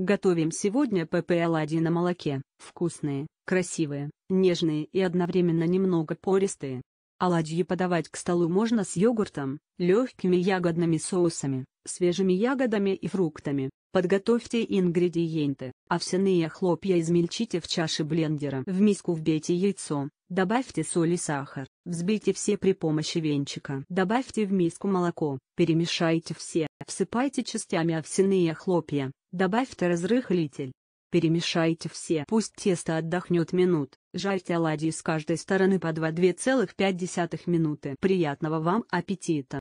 Готовим сегодня ПП-оладьи на молоке. Вкусные, красивые, нежные и одновременно немного пористые. Оладьи подавать к столу можно с йогуртом, легкими ягодными соусами, свежими ягодами и фруктами. Подготовьте ингредиенты. Овсяные хлопья измельчите в чаше блендера. В миску вбейте яйцо, добавьте соль и сахар. Взбейте все при помощи венчика. Добавьте в миску молоко, перемешайте все. Всыпайте частями овсяные хлопья, Добавьте разрыхлитель. Перемешайте все. Пусть тесто отдохнет минут. Жарьте оладьи с каждой стороны по 2,5 минуты. Приятного вам аппетита!